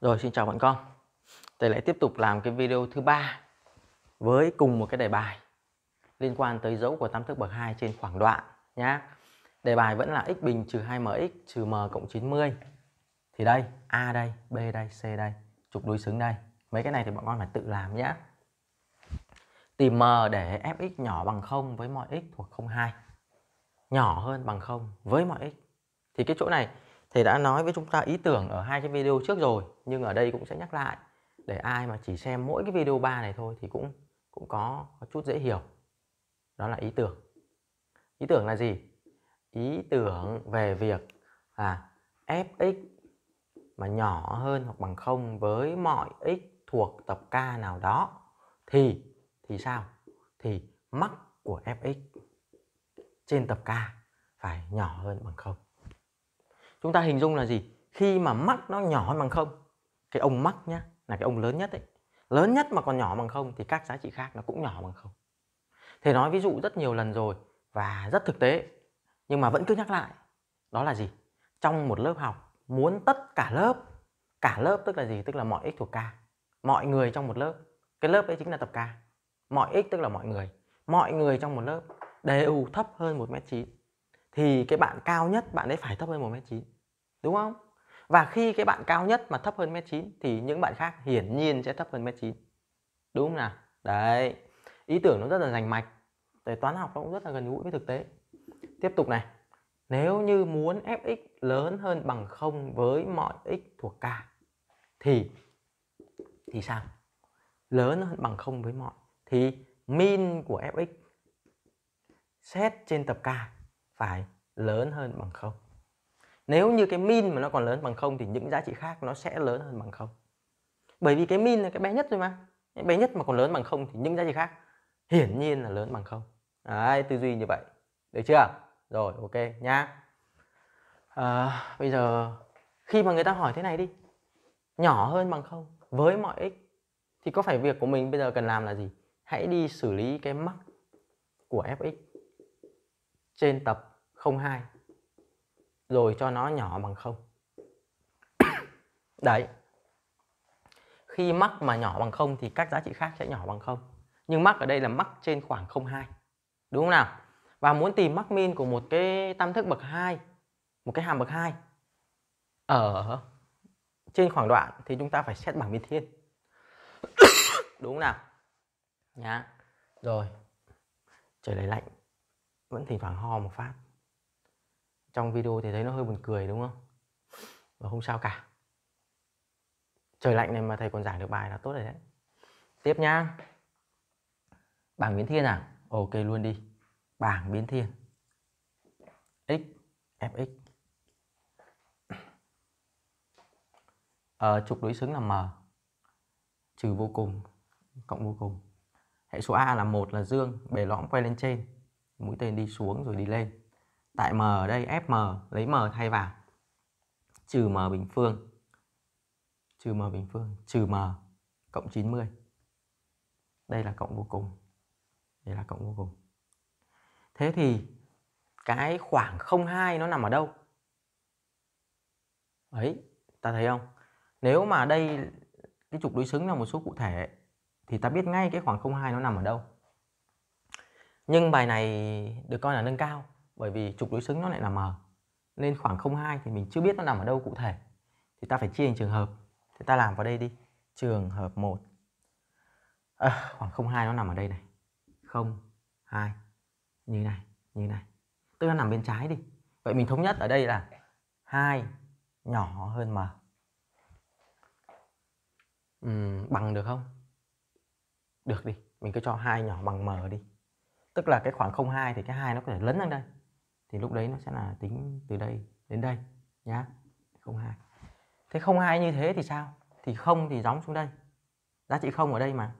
Rồi xin chào bạn con Thầy lại tiếp tục làm cái video thứ ba Với cùng một cái đề bài Liên quan tới dấu của tam thức bậc 2 trên khoảng đoạn nhá. Đề bài vẫn là x bình trừ 2mx trừ m cộng 90 Thì đây A đây, B đây, C đây Trục đối xứng đây Mấy cái này thì bọn con phải tự làm nhé Tìm m để fx nhỏ bằng 0 với mọi x thuộc 02 Nhỏ hơn bằng 0 với mọi x Thì cái chỗ này thầy đã nói với chúng ta ý tưởng ở hai cái video trước rồi nhưng ở đây cũng sẽ nhắc lại để ai mà chỉ xem mỗi cái video 3 này thôi thì cũng cũng có, có chút dễ hiểu đó là ý tưởng ý tưởng là gì ý tưởng về việc là fx mà nhỏ hơn hoặc bằng không với mọi x thuộc tập k nào đó thì thì sao thì mắc của fx trên tập k phải nhỏ hơn bằng không chúng ta hình dung là gì khi mà mắt nó nhỏ bằng không cái ông mắt nhá là cái ông lớn nhất ấy lớn nhất mà còn nhỏ bằng không thì các giá trị khác nó cũng nhỏ bằng không thầy nói ví dụ rất nhiều lần rồi và rất thực tế nhưng mà vẫn cứ nhắc lại đó là gì trong một lớp học muốn tất cả lớp cả lớp tức là gì tức là mọi x thuộc k mọi người trong một lớp cái lớp ấy chính là tập k mọi x tức là mọi người mọi người trong một lớp đều thấp hơn một m chín thì cái bạn cao nhất bạn ấy phải thấp hơn một m chín đúng không và khi cái bạn cao nhất mà thấp hơn mét 9 thì những bạn khác hiển nhiên sẽ thấp hơn mét 9. Đúng không nào? Đấy. Ý tưởng nó rất là rành mạch. Tại toán học nó cũng rất là gần gũi với thực tế. Tiếp tục này. Nếu như muốn fx lớn hơn bằng 0 với mọi x thuộc k thì thì sao? Lớn hơn bằng 0 với mọi thì min của fx xét trên tập k phải lớn hơn bằng không nếu như cái min mà nó còn lớn bằng không thì những giá trị khác nó sẽ lớn hơn bằng không bởi vì cái min là cái bé nhất thôi mà cái bé nhất mà còn lớn bằng không thì những giá trị khác hiển nhiên là lớn bằng không đấy tư duy như vậy được chưa rồi ok nhá à, bây giờ khi mà người ta hỏi thế này đi nhỏ hơn bằng không với mọi x thì có phải việc của mình bây giờ cần làm là gì hãy đi xử lý cái mắc của fx trên tập không hai rồi cho nó nhỏ bằng không Đấy. Khi mắc mà nhỏ bằng không thì các giá trị khác sẽ nhỏ bằng không Nhưng mắc ở đây là mắc trên khoảng 02. Đúng không nào? Và muốn tìm mắc min của một cái tam thức bậc 2, một cái hàm bậc 2 ở trên khoảng đoạn thì chúng ta phải xét bảng biên thiên. Đúng không nào? Nhá. Rồi. Trời lấy lạnh. Vẫn thỉnh thoảng ho một phát trong video thì thấy nó hơi buồn cười đúng không và không sao cả trời lạnh này mà thầy còn giảng được bài là tốt rồi đấy tiếp nhá bảng biến thiên à ok luôn đi bảng biến thiên x fx ờ, trục đối xứng là m trừ vô cùng cộng vô cùng hệ số a là một là dương bề lõm quay lên trên mũi tên đi xuống rồi đi lên tại m ở đây fm lấy m thay vào trừ m bình phương trừ m bình phương trừ m cộng 90 đây là cộng vô cùng đây là cộng vô cùng thế thì cái khoảng 02 nó nằm ở đâu ấy ta thấy không nếu mà đây cái trục đối xứng là một số cụ thể thì ta biết ngay cái khoảng 02 nó nằm ở đâu nhưng bài này được coi là nâng cao bởi vì trục đối xứng nó lại là m nên khoảng 0,2 thì mình chưa biết nó nằm ở đâu cụ thể thì ta phải chia thành trường hợp thì ta làm vào đây đi trường hợp 1 à, khoảng 0,2 nó nằm ở đây này 0,2 như này như này tức là nằm bên trái đi vậy mình thống nhất ở đây là 2 nhỏ hơn m uhm, bằng được không được đi mình cứ cho hai nhỏ bằng m đi tức là cái khoảng 0,2 thì cái hai nó có thể lấn sang đây thì lúc đấy nó sẽ là tính từ đây đến đây nhá không hai thế không hai như thế thì sao thì không thì gióng xuống đây giá trị không ở đây mà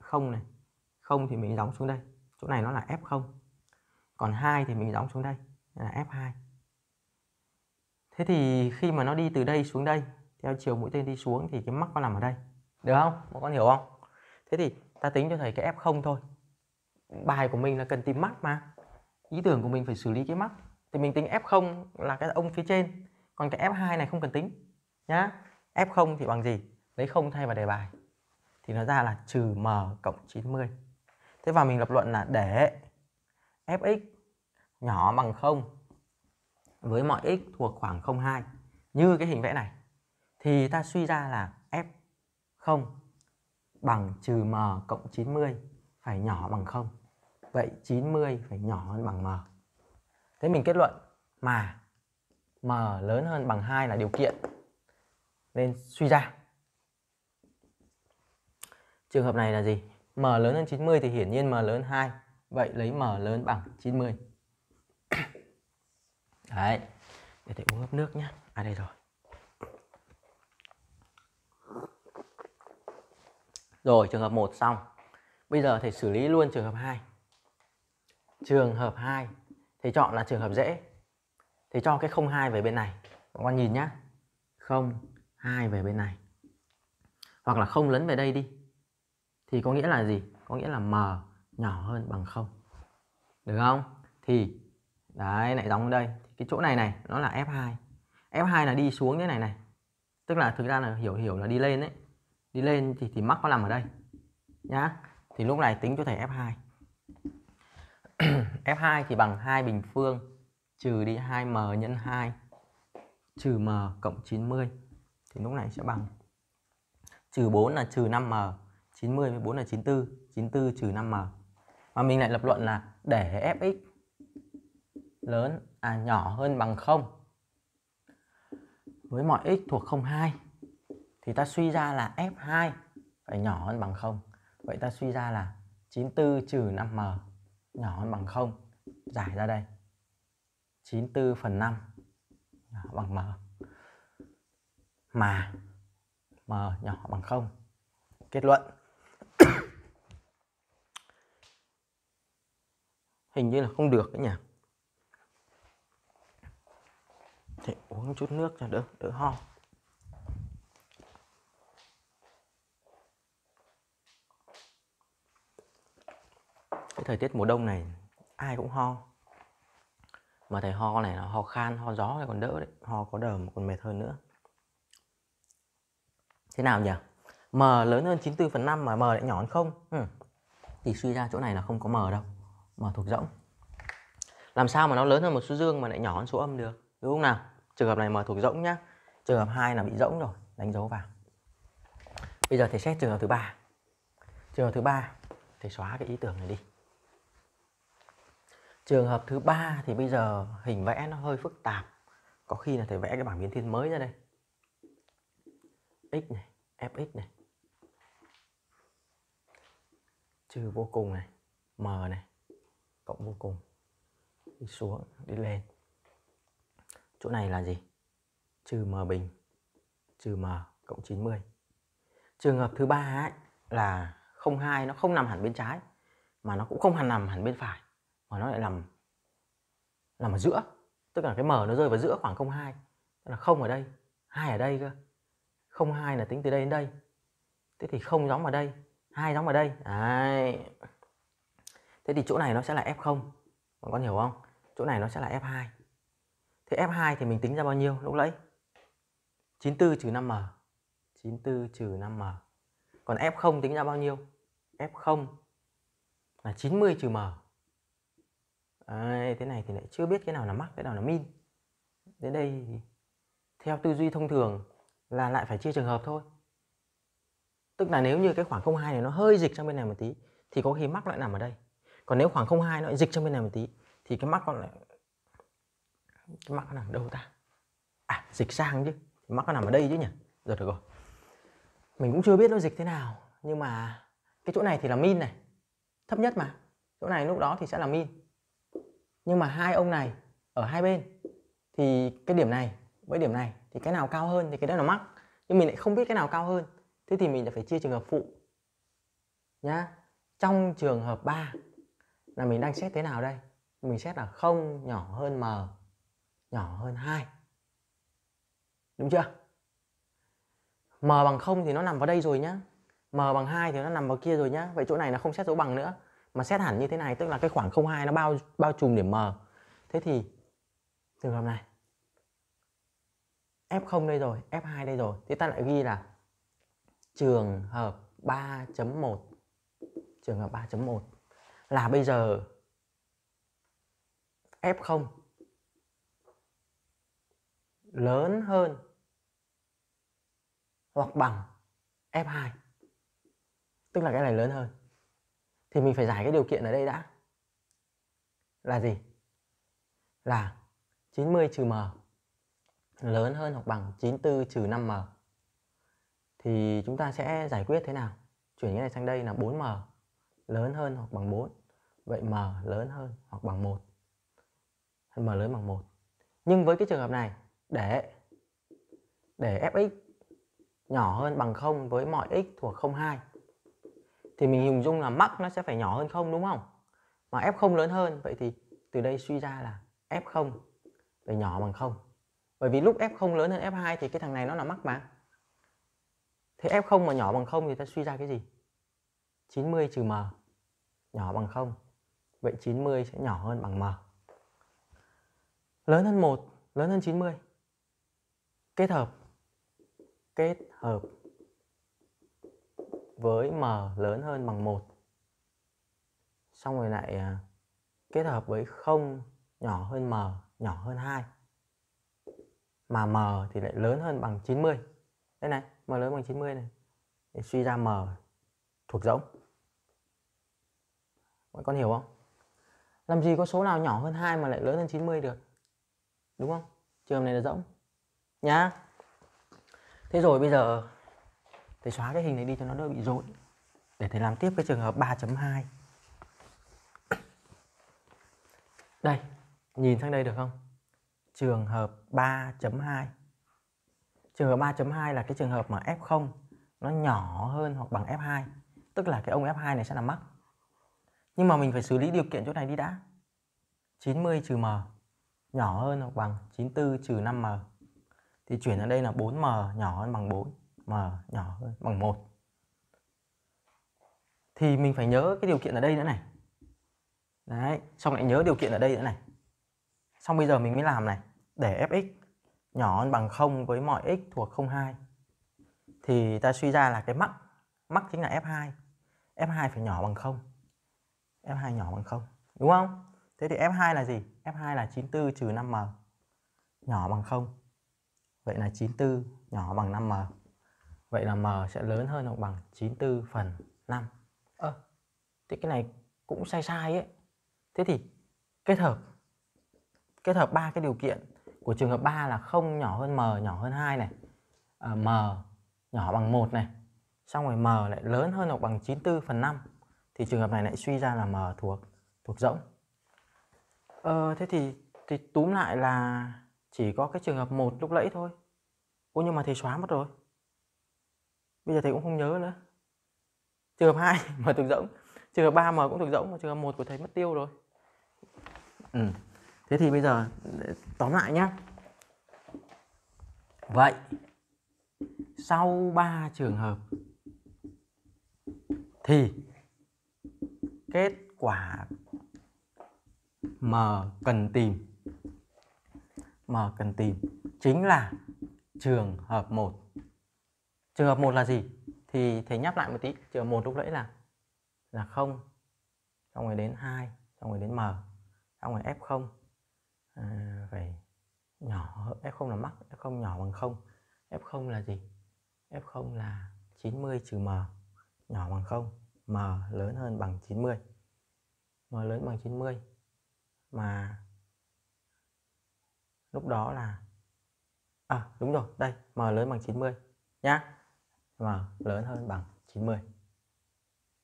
không này không thì mình gióng xuống đây chỗ này nó là f 0 còn hai thì mình gióng xuống đây là f 2 thế thì khi mà nó đi từ đây xuống đây theo chiều mũi tên đi xuống thì cái mắc nó nằm ở đây được không mọi con hiểu không thế thì ta tính cho thầy cái f 0 thôi bài của mình là cần tìm mắc mà ý tưởng của mình phải xử lý cái mắc thì mình tính F0 là cái ông phía trên còn cái F2 này không cần tính nhá F0 thì bằng gì lấy không thay vào đề bài thì nó ra là trừ M cộng 90 thế và mình lập luận là để Fx nhỏ bằng 0 với mọi x thuộc khoảng 0,2 như cái hình vẽ này thì ta suy ra là F0 bằng trừ M cộng 90 phải nhỏ bằng 0 Vậy 90 phải nhỏ hơn bằng m. Thế mình kết luận mà m lớn hơn bằng 2 là điều kiện. Nên suy ra. Trường hợp này là gì? m lớn hơn 90 thì hiển nhiên m lớn 2. Vậy lấy m lớn bằng 90. Đấy. Để thầy uống hấp nước nhé. À đây rồi. Rồi trường hợp 1 xong. Bây giờ thầy xử lý luôn trường hợp 2 trường hợp 2 thì chọn là trường hợp dễ thì cho cái 02 về bên này các con nhìn nhá 02 về bên này hoặc là không lấn về đây đi thì có nghĩa là gì có nghĩa là m nhỏ hơn bằng không được không thì đấy lại đóng đây cái chỗ này này nó là f2 f2 là đi xuống thế này này tức là thực ra là hiểu hiểu là đi lên đấy đi lên thì thì mắc nó nằm ở đây nhá thì lúc này tính cho thầy f2 F2 thì bằng 2 bình phương trừ đi 2m nhân 2 trừ m cộng 90 thì lúc này sẽ bằng trừ 4 là trừ 5m 90 với 4 là 94 94 trừ 5m và mình lại lập luận là để fx lớn à nhỏ hơn bằng 0 với mọi x thuộc 02 thì ta suy ra là f2 phải nhỏ hơn bằng 0 vậy ta suy ra là 94 trừ 5m nhỏ hơn bằng 0 giải ra đây 94 phần 5 nhỏ bằng m mà m nhỏ bằng 0 kết luận hình như là không được đấy nhỉ thì uống chút nước cho đỡ đỡ ho cái thời tiết mùa đông này ai cũng ho mà thầy ho này là ho khan ho gió này còn đỡ đấy ho có đờm còn mệt hơn nữa thế nào nhỉ m lớn hơn 94 phần 5 mà m lại nhỏ hơn không ừ. thì suy ra chỗ này là không có m đâu m thuộc rỗng làm sao mà nó lớn hơn một số dương mà lại nhỏ hơn số âm được đúng không nào trường hợp này m thuộc rỗng nhá trường hợp hai là bị rỗng rồi đánh dấu vào bây giờ thầy xét trường hợp thứ ba trường hợp thứ ba thầy xóa cái ý tưởng này đi trường hợp thứ ba thì bây giờ hình vẽ nó hơi phức tạp có khi là thầy vẽ cái bảng biến thiên mới ra đây x này fx này trừ vô cùng này m này cộng vô cùng đi xuống đi lên chỗ này là gì trừ m bình trừ m cộng 90 trường hợp thứ ba ấy là 02 nó không nằm hẳn bên trái mà nó cũng không hẳn nằm hẳn bên phải mà nó lại nằm nằm ở giữa tức là cái m nó rơi vào giữa khoảng 0,2 tức là không ở đây hai ở đây cơ không hai là tính từ đây đến đây thế thì không giống vào đây hai giống vào đây Đấy. thế thì chỗ này nó sẽ là f 0 mọi con hiểu không chỗ này nó sẽ là f 2 thế f 2 thì mình tính ra bao nhiêu lúc nãy 94 trừ 5m 94 trừ 5m còn f 0 tính ra bao nhiêu f 0 là 90 trừ m Đấy, thế này thì lại chưa biết cái nào là mắc cái nào là min đến đây thì theo tư duy thông thường là lại phải chia trường hợp thôi tức là nếu như cái khoảng 02 này nó hơi dịch sang bên này một tí thì có khi mắc lại nằm ở đây còn nếu khoảng 02 nó lại dịch sang bên này một tí thì cái mắc còn lại cái mắc nó nằm đâu ta à dịch sang chứ mắc nó nằm ở đây chứ nhỉ rồi được rồi mình cũng chưa biết nó dịch thế nào nhưng mà cái chỗ này thì là min này thấp nhất mà chỗ này lúc đó thì sẽ là min nhưng mà hai ông này ở hai bên thì cái điểm này với điểm này thì cái nào cao hơn thì cái đó là mắc nhưng mình lại không biết cái nào cao hơn thế thì mình lại phải chia trường hợp phụ nhá trong trường hợp 3 là mình đang xét thế nào đây mình xét là không nhỏ hơn m nhỏ hơn 2 đúng chưa m bằng 0 thì nó nằm vào đây rồi nhá m bằng 2 thì nó nằm vào kia rồi nhá vậy chỗ này nó không xét dấu bằng nữa mà xét hẳn như thế này tức là cái khoảng 02 nó bao bao trùm điểm M thế thì trường hợp này F0 đây rồi F2 đây rồi thì ta lại ghi là trường hợp 3.1 trường hợp 3.1 là bây giờ F0 lớn hơn hoặc bằng F2 tức là cái này lớn hơn thì mình phải giải cái điều kiện ở đây đã là gì là 90 trừ m lớn hơn hoặc bằng 94 trừ 5m thì chúng ta sẽ giải quyết thế nào chuyển cái này sang đây là 4m lớn hơn hoặc bằng 4 vậy m lớn hơn hoặc bằng 1 m lớn bằng 1 nhưng với cái trường hợp này để để fx nhỏ hơn bằng 0 với mọi x thuộc 02 thì mình hình dung là mắc nó sẽ phải nhỏ hơn không đúng không mà f không lớn hơn vậy thì từ đây suy ra là f không phải nhỏ bằng không bởi vì lúc f không lớn hơn f 2 thì cái thằng này nó là mắc mà thế f không mà nhỏ bằng không thì ta suy ra cái gì 90 trừ m nhỏ bằng không vậy 90 sẽ nhỏ hơn bằng m lớn hơn 1 lớn hơn 90 kết hợp kết hợp với m lớn hơn bằng 1 xong rồi lại à, kết hợp với 0 nhỏ hơn m nhỏ hơn 2 mà m thì lại lớn hơn bằng 90 đây này m lớn bằng 90 này để suy ra m thuộc rỗng mọi con hiểu không làm gì có số nào nhỏ hơn 2 mà lại lớn hơn 90 được đúng không trường này là rỗng nhá thế rồi bây giờ thầy xóa cái hình này đi cho nó đỡ bị rối để thầy làm tiếp cái trường hợp 3.2 đây nhìn sang đây được không trường hợp 3.2 trường hợp 3.2 là cái trường hợp mà F0 nó nhỏ hơn hoặc bằng F2 tức là cái ông F2 này sẽ là mắc nhưng mà mình phải xử lý điều kiện chỗ này đi đã 90 trừ M nhỏ hơn hoặc bằng 94 trừ 5M thì chuyển ở đây là 4M nhỏ hơn bằng 4 m nhỏ hơn bằng 1 thì mình phải nhớ cái điều kiện ở đây nữa này đấy xong lại nhớ điều kiện ở đây nữa này xong bây giờ mình mới làm này để fx nhỏ hơn bằng 0 với mọi x thuộc 02 thì ta suy ra là cái mắc mắc chính là f2 f2 phải nhỏ bằng 0 f2 nhỏ bằng 0 đúng không thế thì f2 là gì f2 là 94 trừ 5m nhỏ bằng 0 vậy là 94 nhỏ bằng 5m Vậy là m sẽ lớn hơn hoặc bằng 94 phần 5. Ơ, à, thế cái này cũng sai sai ấy. Thế thì kết hợp kết hợp ba cái điều kiện của trường hợp 3 là không nhỏ hơn m nhỏ hơn 2 này. À, m nhỏ bằng 1 này. Xong rồi m lại lớn hơn hoặc bằng 94 phần 5 thì trường hợp này lại suy ra là m thuộc thuộc rỗng. Ờ, thế thì thì túm lại là chỉ có cái trường hợp một lúc lẫy thôi. Ô nhưng mà thầy xóa mất rồi bây giờ thầy cũng không nhớ nữa trường hợp hai mở thực rỗng trường hợp ba mở cũng thực rỗng mà trường hợp một của thầy mất tiêu rồi ừ. thế thì bây giờ tóm lại nhá vậy sau ba trường hợp thì kết quả m cần tìm m cần tìm chính là trường hợp 1 trường hợp một là gì thì thầy nhắc lại một tí trường hợp một lúc nãy là là không xong rồi đến hai xong rồi đến m xong rồi f không à, phải nhỏ f không là mắc f không nhỏ bằng không f không là gì f không là 90 trừ m nhỏ bằng không m lớn hơn bằng 90 m lớn bằng 90 mà lúc đó là à đúng rồi đây m lớn bằng 90 nhá mà vâng, lớn hơn bằng 90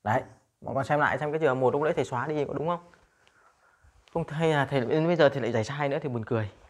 đấy mọi con xem lại xem cái trường một lúc đấy thầy xóa đi có đúng không không thầy là thầy bây giờ thì lại giải sai nữa thì buồn cười